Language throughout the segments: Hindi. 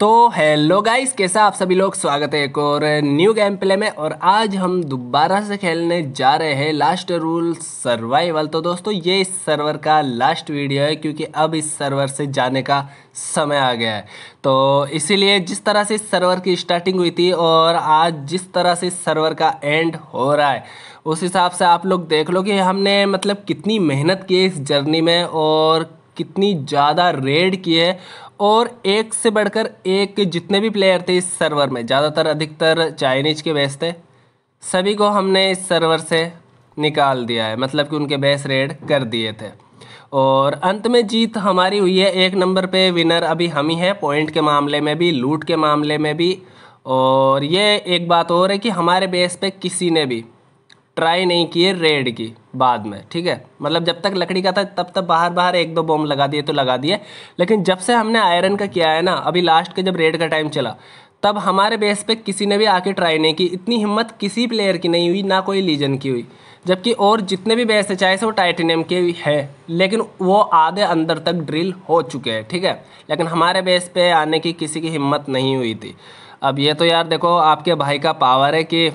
तो हेलो गाइस कैसा आप सभी लोग स्वागत है एक और न्यू गेम प्ले में और आज हम दोबारा से खेलने जा रहे हैं लास्ट रूल सर्वाइवल तो दोस्तों ये इस सर्वर का लास्ट वीडियो है क्योंकि अब इस सर्वर से जाने का समय आ गया है तो इसीलिए जिस तरह से इस सर्वर की स्टार्टिंग हुई थी और आज जिस तरह से इस सर्वर का एंड हो रहा है उस हिसाब से आप लोग देख लो कि हमने मतलब कितनी मेहनत की इस जर्नी में और कितनी ज़्यादा रेड की है और एक से बढ़कर एक जितने भी प्लेयर थे इस सर्वर में ज़्यादातर अधिकतर चाइनीज के बेस थे सभी को हमने इस सर्वर से निकाल दिया है मतलब कि उनके बेस रेड कर दिए थे और अंत में जीत हमारी हुई है एक नंबर पे विनर अभी हम ही हैं पॉइंट के मामले में भी लूट के मामले में भी और ये एक बात और है कि हमारे बेस पे किसी ने भी ट्राई नहीं किए रेड की बाद में ठीक है मतलब जब तक लकड़ी का था तब तक बाहर बाहर एक दो बॉम्ब लगा दिए तो लगा दिए लेकिन जब से हमने आयरन का किया है ना अभी लास्ट के जब रेड का टाइम चला तब हमारे बेस पे किसी ने भी आके ट्राई नहीं की इतनी हिम्मत किसी प्लेयर की नहीं हुई ना कोई लीजन की हुई जबकि और जितने भी बेस है चाहे से वो टाइटेनियम के है लेकिन वो आधे अंदर तक ड्रिल हो चुके हैं ठीक है लेकिन हमारे बेस पे आने की किसी की हिम्मत नहीं हुई थी अब ये तो यार देखो आपके भाई का पावर है कि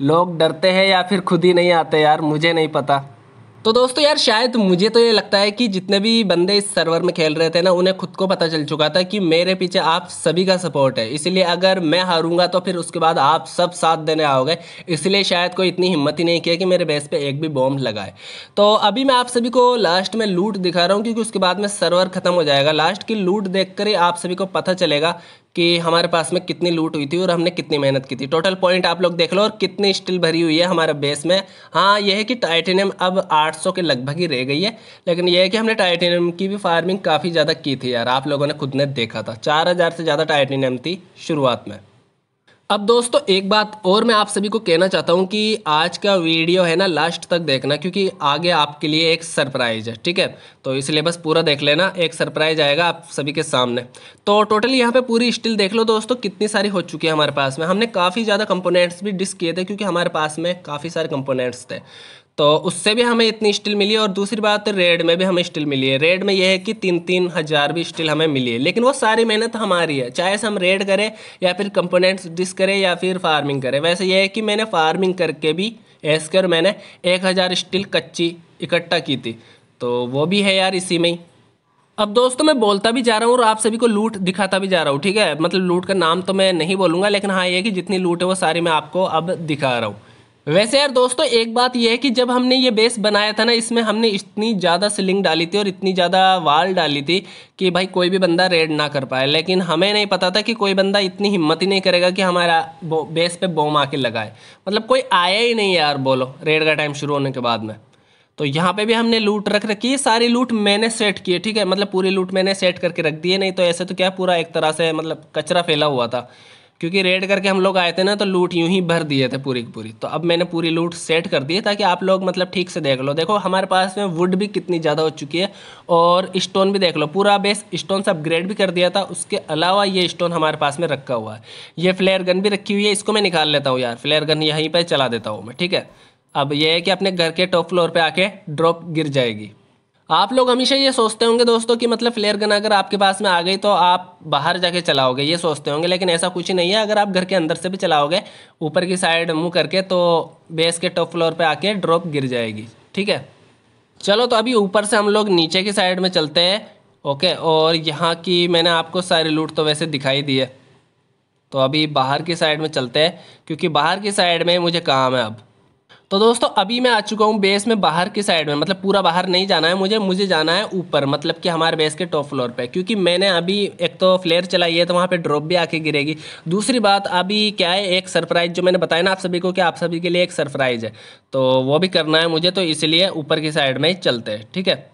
लोग डरते हैं या फिर खुद ही नहीं आते यार मुझे नहीं पता तो दोस्तों यार शायद मुझे तो ये लगता है कि जितने भी बंदे इस सर्वर में खेल रहे थे ना उन्हें खुद को पता चल चुका था कि मेरे पीछे आप सभी का सपोर्ट है इसलिए अगर मैं हारूंगा तो फिर उसके बाद आप सब साथ देने आओगे इसलिए शायद कोई इतनी हिम्मत ही नहीं किया कि मेरे बेस पे एक भी बॉम्ब लगाए तो अभी मैं आप सभी को लास्ट में लूट दिखा रहा हूँ क्योंकि उसके बाद में सर्वर खत्म हो जाएगा लास्ट की लूट देख ही आप सभी को पता चलेगा कि हमारे पास में कितनी लूट हुई थी और हमने कितनी मेहनत की थी टोटल पॉइंट आप लोग देख लो और कितनी स्टील भरी हुई है हमारे बेस में हाँ यह है कि टाइटेनियम अब 800 के लगभग ही रह गई है लेकिन यह है कि हमने टाइटेनियम की भी फार्मिंग काफ़ी ज़्यादा की थी यार आप लोगों ने खुद ने देखा था चार से ज़्यादा टाइटेनियम थी शुरुआत में अब दोस्तों एक बात और मैं आप सभी को कहना चाहता हूँ कि आज का वीडियो है ना लास्ट तक देखना क्योंकि आगे आपके लिए एक सरप्राइज है ठीक है तो इसलिए बस पूरा देख लेना एक सरप्राइज आएगा आप सभी के सामने तो टोटल यहाँ पे पूरी स्टिल देख लो दोस्तों कितनी सारी हो चुकी है हमारे पास में हमने काफ़ी ज़्यादा कंपोनेंट्स भी डिस्क किए थे क्योंकि हमारे पास में काफ़ी सारे कंपोनेंट्स थे तो उससे भी हमें इतनी स्टील मिली है और दूसरी बात रेड में भी हमें स्टील मिली है रेड में यह है कि तीन तीन हज़ार भी स्टील हमें मिली है लेकिन वो सारी मेहनत हमारी है चाहे हम रेड करें या फिर कंपोनेंट्स डिस करें या फिर फार्मिंग करें वैसे यह है कि मैंने फार्मिंग करके भी ऐस कर मैंने एक हज़ार स्टील कच्ची इकट्ठा की थी तो वो भी है यार इसी में ही अब दोस्तों मैं बोलता भी जा रहा हूँ और आप सभी को लूट दिखाता भी जा रहा हूँ ठीक है मतलब लूट का नाम तो मैं नहीं बोलूँगा लेकिन हाँ ये कि जितनी लूट है वो सारी मैं आपको अब दिखा रहा हूँ वैसे यार दोस्तों एक बात यह है कि जब हमने ये बेस बनाया था ना इसमें हमने इतनी ज़्यादा सिलिंग डाली थी और इतनी ज़्यादा वाल डाली थी कि भाई कोई भी बंदा रेड ना कर पाए लेकिन हमें नहीं पता था कि कोई बंदा इतनी हिम्मत ही नहीं करेगा कि हमारा बेस पे बॉम आके लगाए मतलब कोई आया ही नहीं यार बोलो रेड का टाइम शुरू होने के बाद में तो यहाँ पे भी हमने लूट रख रखी है सारी लूट मैंने सेट की है ठीक है मतलब पूरी लूट मैंने सेट करके रख दी है नहीं तो ऐसे तो क्या पूरा एक तरह से मतलब कचरा फैला हुआ था क्योंकि रेड करके हम लोग आए थे ना तो लूट यूं ही भर दिए थे पूरी की पूरी तो अब मैंने पूरी लूट सेट कर दी है ताकि आप लोग मतलब ठीक से देख लो देखो हमारे पास में वुड भी कितनी ज़्यादा हो चुकी है और स्टोन भी देख लो पूरा बेस स्टोन से अपग्रेड भी कर दिया था उसके अलावा ये स्टोन हमारे पास में रखा हुआ है ये फ्लेयर गन भी रखी हुई है इसको मैं निकाल लेता हूँ यार फ्लेयर गन यहीं पर चला देता हूँ मैं ठीक है अब यह है कि अपने घर के टॉप फ्लोर पर आके ड्रॉप गिर जाएगी आप लोग हमेशा ये सोचते होंगे दोस्तों कि मतलब फ्लेयर गन अगर आपके पास में आ गई तो आप बाहर जाके चलाओगे ये सोचते होंगे लेकिन ऐसा कुछ ही नहीं है अगर आप घर के अंदर से भी चलाओगे ऊपर की साइड मुँह करके तो बेस के टॉप फ्लोर पर आके ड्रॉप गिर जाएगी ठीक है चलो तो अभी ऊपर से हम लोग नीचे की साइड में चलते हैं ओके और यहाँ की मैंने आपको सारी लूट तो वैसे दिखाई दी है तो अभी बाहर की साइड में चलते हैं क्योंकि बाहर की साइड में मुझे काम है अब तो दोस्तों अभी मैं आ चुका हूँ बेस में बाहर की साइड में मतलब पूरा बाहर नहीं जाना है मुझे मुझे जाना है ऊपर मतलब कि हमारे बेस के टॉप फ्लोर पे क्योंकि मैंने अभी एक तो फ्लेयर चलाई है तो वहाँ पे ड्रॉप भी आके गिरेगी दूसरी बात अभी क्या है एक सरप्राइज जो मैंने बताया ना आप सभी को कि आप सभी के लिए एक सरप्राइज है तो वो भी करना है मुझे तो इसलिए ऊपर की साइड में ही चलते हैं ठीक है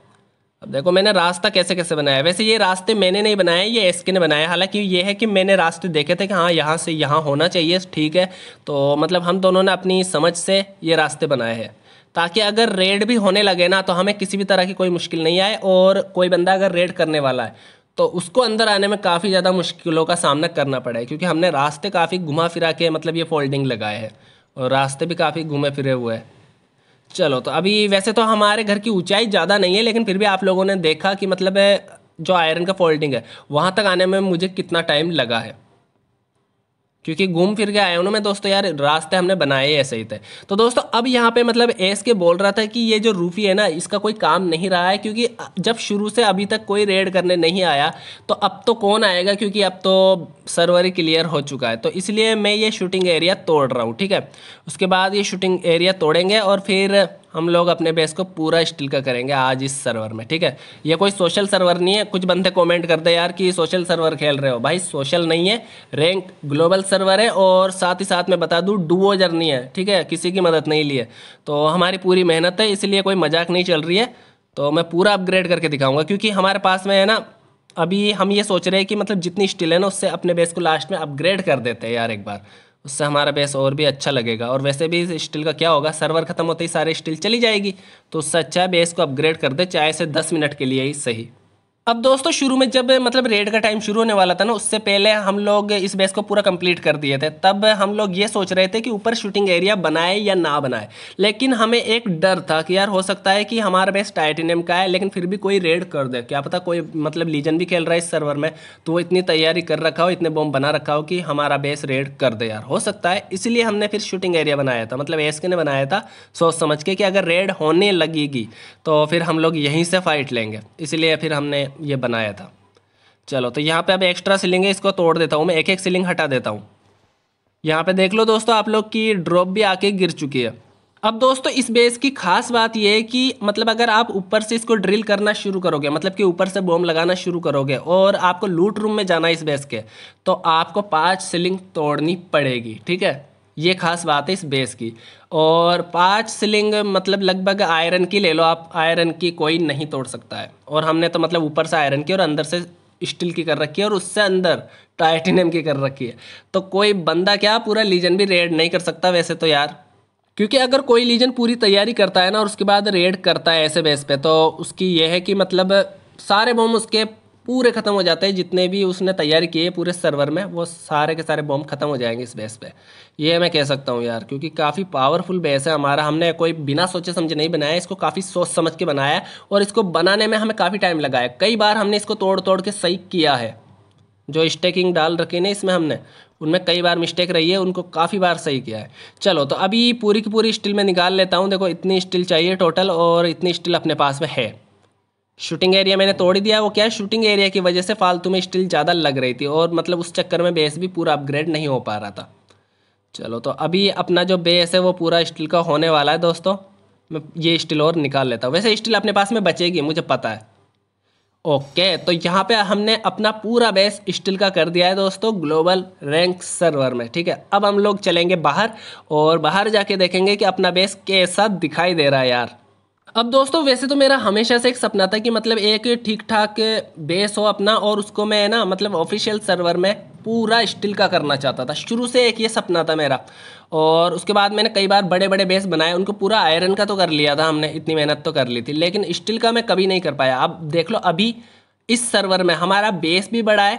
अब देखो मैंने रास्ता कैसे कैसे बनाया वैसे ये रास्ते मैंने नहीं बनाए ये एस के ने बनाया हालांकि ये है कि मैंने रास्ते देखे थे कि हाँ यहाँ से यहाँ होना चाहिए ठीक है तो मतलब हम दोनों ने अपनी समझ से ये रास्ते बनाए हैं ताकि अगर रेड भी होने लगे ना तो हमें किसी भी तरह की कोई मुश्किल नहीं आए और कोई बंदा अगर रेड करने वाला है तो उसको अंदर आने में काफ़ी ज़्यादा मुश्किलों का सामना करना पड़ा क्योंकि हमने रास्ते काफ़ी घुमा फिरा के मतलब ये फोल्डिंग लगाए हैं और रास्ते भी काफ़ी घूमे फिरे हुए हैं चलो तो अभी वैसे तो हमारे घर की ऊंचाई ज़्यादा नहीं है लेकिन फिर भी आप लोगों ने देखा कि मतलब जो आयरन का फोल्डिंग है वहाँ तक आने में मुझे कितना टाइम लगा है क्योंकि घूम फिर के आया उन्होंने ना मैं दोस्तों यार रास्ते हमने बनाए ऐसे ही थे तो दोस्तों अब यहाँ पे मतलब एस के बोल रहा था कि ये जो रूफी है ना इसका कोई काम नहीं रहा है क्योंकि जब शुरू से अभी तक कोई रेड करने नहीं आया तो अब तो कौन आएगा क्योंकि अब तो सर्वर ही क्लियर हो चुका है तो इसलिए मैं ये शूटिंग एरिया तोड़ रहा हूँ ठीक है उसके बाद ये शूटिंग एरिया तोड़ेंगे और फिर हम लोग अपने बेस को पूरा स्टील का करेंगे आज इस सर्वर में ठीक है ये कोई सोशल सर्वर नहीं है कुछ बंदे कमेंट करते यार कि सोशल सर्वर खेल रहे हो भाई सोशल नहीं है रैंक ग्लोबल सर्वर है और साथ ही साथ मैं बता दूँ डुओ जर्नी है ठीक है किसी की मदद नहीं ली है तो हमारी पूरी मेहनत है इसलिए कोई मजाक नहीं चल रही है तो मैं पूरा अपग्रेड करके दिखाऊंगा क्योंकि हमारे पास में है ना अभी हम ये सोच रहे हैं कि मतलब जितनी स्टिल है ना उससे अपने बेस को लास्ट में अपग्रेड कर देते हैं यार एक बार उससे हमारा बेस और भी अच्छा लगेगा और वैसे भी स्टील का क्या होगा सर्वर खत्म होते ही सारे स्टील चली जाएगी तो उससे अच्छा है बेस को अपग्रेड कर दे चाहे से दस मिनट के लिए ही सही अब दोस्तों शुरू में जब मतलब रेड का टाइम शुरू होने वाला था ना उससे पहले हम लोग इस बेस को पूरा कंप्लीट कर दिए थे तब हम लोग ये सोच रहे थे कि ऊपर शूटिंग एरिया बनाए या ना बनाए लेकिन हमें एक डर था कि यार हो सकता है कि हमारा बेस टाइटेनियम का है लेकिन फिर भी कोई रेड कर दे क्या पता कोई मतलब लीजन भी खेल रहा है इस सर्वर में तो वो इतनी तैयारी कर रखा हो इतने बॉम्ब बना रखा हो कि हमारा बेस रेड कर दे यार हो सकता है इसलिए हमने फिर शूटिंग एरिया बनाया था मतलब एस ने बनाया था सोच समझ के कि अगर रेड होने लगेगी तो फिर हम लोग यहीं से फाइट लेंगे इसलिए फिर हमने ये बनाया था चलो तो यहाँ पे अब एक्स्ट्रा सिलिंग है इसको तोड़ देता हूँ मैं एक एक सिलिंग हटा देता हूँ यहाँ पे देख लो दोस्तों आप लोग की ड्रॉप भी आके गिर चुकी है अब दोस्तों इस बेस की खास बात यह है कि मतलब अगर आप ऊपर से इसको ड्रिल करना शुरू करोगे मतलब कि ऊपर से बॉम लगाना शुरू करोगे और आपको लूट रूम में जाना है इस बेस के तो आपको पाँच सीलिंग तोड़नी पड़ेगी ठीक है ये खास बात है इस बेस की और पाँच सिलिंग मतलब लगभग आयरन की ले लो आप आयरन की कोई नहीं तोड़ सकता है और हमने तो मतलब ऊपर से आयरन की और अंदर से स्टील की कर रखी है और उससे अंदर टाइटेनियम की कर रखी है तो कोई बंदा क्या पूरा लीजन भी रेड नहीं कर सकता वैसे तो यार क्योंकि अगर कोई लीजन पूरी तैयारी करता है ना और उसके बाद रेड करता है ऐसे बेस पे तो उसकी यह है कि मतलब सारे बम उसके पूरे ख़त्म हो जाते हैं जितने भी उसने तैयारी किए पूरे सर्वर में वो सारे के सारे बॉम्ब ख़त्म हो जाएंगे इस बेस पे ये मैं कह सकता हूँ यार क्योंकि काफ़ी पावरफुल बेस है हमारा हमने कोई बिना सोचे समझे नहीं बनाया इसको काफ़ी सोच समझ के बनाया और इसको बनाने में हमें काफ़ी टाइम लगाया कई बार हमने इसको तोड़ तोड़ के सही किया है जो स्टेकिंग डाल रखी ना इसमें हमने उनमें कई बार मिस्टेक रही है उनको काफ़ी बार सही किया है चलो तो अभी पूरी की पूरी स्टिल में निकाल लेता हूँ देखो इतनी स्टिल चाहिए टोटल और इतनी स्टिल अपने पास में है शूटिंग एरिया मैंने तोड़ ही दिया वो क्या है शूटिंग एरिया की वजह से फालतू में स्टील ज़्यादा लग रही थी और मतलब उस चक्कर में बेस भी पूरा अपग्रेड नहीं हो पा रहा था चलो तो अभी अपना जो बेस है वो पूरा स्टील का होने वाला है दोस्तों मैं ये स्टील और निकाल लेता हूँ वैसे स्टील अपने पास में बचेगी मुझे पता है ओके तो यहाँ पे हमने अपना पूरा बेस स्टील का कर दिया है दोस्तों ग्लोबल रैंक सर्वर में ठीक है अब हम लोग चलेंगे बाहर और बाहर जाके देखेंगे कि अपना बेस कैसा दिखाई दे रहा है यार अब दोस्तों वैसे तो मेरा हमेशा से एक सपना था कि मतलब एक ठीक ठाक बेस हो अपना और उसको मैं ना मतलब ऑफिशियल सर्वर में पूरा स्टिल का करना चाहता था शुरू से एक ये सपना था मेरा और उसके बाद मैंने कई बार बड़े बड़े बेस बनाए उनको पूरा आयरन का तो कर लिया था हमने इतनी मेहनत तो कर ली थी लेकिन स्टिल का मैं कभी नहीं कर पाया अब देख लो अभी इस सर्वर में हमारा बेस भी बड़ा है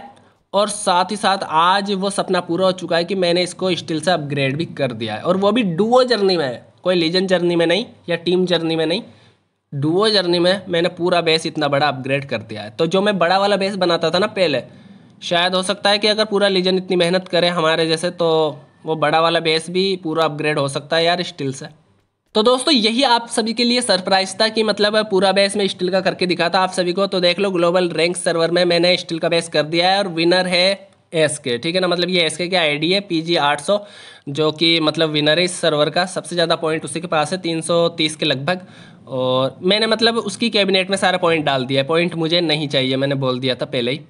और साथ ही साथ आज वो सपना पूरा हो चुका है कि मैंने इसको स्टिल से अपग्रेड भी कर दिया है और वो भी डुओ जर्नी में है कोई लीजन जर्नी में नहीं या टीम जर्नी में नहीं डुओ जर्नी में मैंने पूरा बेस इतना बड़ा अपग्रेड कर दिया है तो जो मैं बड़ा वाला बेस बनाता था ना पहले शायद हो सकता है कि अगर पूरा लीजन इतनी मेहनत करे हमारे जैसे तो वो बड़ा वाला बेस भी पूरा अपग्रेड हो सकता है यार स्टील से तो दोस्तों यही आप सभी के लिए सरप्राइज था कि मतलब पूरा बेस में स्टील का करके दिखा था आप सभी को तो देख लो ग्लोबल रैंक सर्वर में मैंने स्टील का बेस कर दिया है और विनर है एस के ठीक है ना मतलब ये एस के की डी है पी जी आठ सौ जो कि मतलब विनर है इस सर्वर का सबसे ज़्यादा पॉइंट उसी के पास है तीन सौ तीस के लगभग और मैंने मतलब उसकी कैबिनेट में सारा पॉइंट डाल दिया पॉइंट मुझे नहीं चाहिए मैंने बोल दिया था पहले ही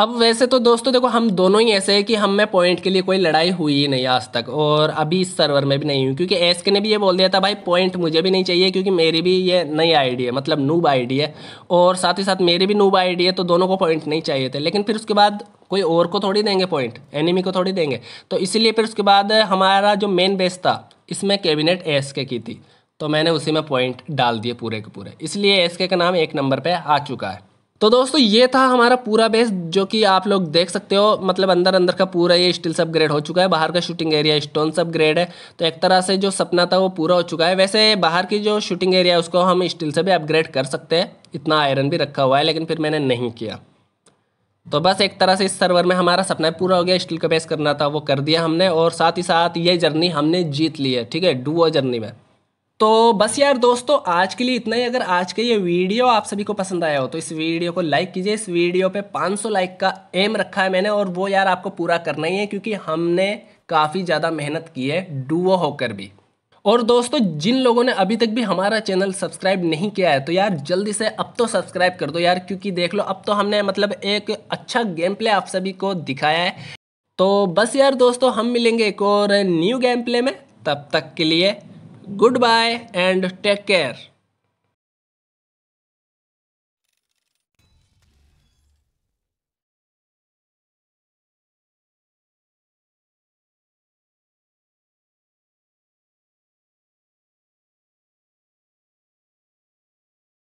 अब वैसे तो दोस्तों देखो हम दोनों ही ऐसे हैं कि हम में पॉइंट के लिए कोई लड़ाई हुई ही नहीं आज तक और अभी इस सर्वर में भी नहीं हुई क्योंकि एस के ने भी ये बोल दिया था भाई पॉइंट मुझे भी नहीं चाहिए क्योंकि मेरी भी ये नई आईडी है मतलब नूब आईडी है और साथ ही साथ मेरी भी नूब आईडी है तो दोनों को पॉइंट नहीं चाहिए थे लेकिन फिर उसके बाद कोई और को थोड़ी देंगे पॉइंट एनिमी को थोड़ी देंगे तो इसीलिए फिर उसके बाद हमारा जो मेन बेस था इसमें कैबिनेट एस के की थी तो मैंने उसी में पॉइंट डाल दिए पूरे के पूरे इसलिए एस का नाम एक नंबर पर आ चुका है तो दोस्तों ये था हमारा पूरा बेस जो कि आप लोग देख सकते हो मतलब अंदर अंदर का पूरा ये स्टील सब ग्रेड हो चुका है बाहर का शूटिंग एरिया स्टोन सब ग्रेड है तो एक तरह से जो सपना था वो पूरा हो चुका है वैसे बाहर की जो शूटिंग एरिया है उसको हम स्टील से भी अपग्रेड कर सकते हैं इतना आयरन भी रखा हुआ है लेकिन फिर मैंने नहीं किया तो बस एक तरह से इस सर्वर में हमारा सपना पूरा हो गया स्टील का बेस करना था वो कर दिया हमने और साथ ही साथ ये जर्नी हमने जीत ली है ठीक है डू जर्नी में तो बस यार दोस्तों आज के लिए इतना ही अगर आज का ये वीडियो आप सभी को पसंद आया हो तो इस वीडियो को लाइक कीजिए इस वीडियो पे 500 लाइक का एम रखा है मैंने और वो यार आपको पूरा करना ही है क्योंकि हमने काफ़ी ज़्यादा मेहनत की है डुओ होकर भी और दोस्तों जिन लोगों ने अभी तक भी हमारा चैनल सब्सक्राइब नहीं किया है तो यार जल्दी से अब तो सब्सक्राइब कर दो यार क्योंकि देख लो अब तो हमने मतलब एक अच्छा गेम प्ले आप सभी को दिखाया है तो बस यार दोस्तों हम मिलेंगे एक और न्यू गेम प्ले में तब तक के लिए Goodbye and take care.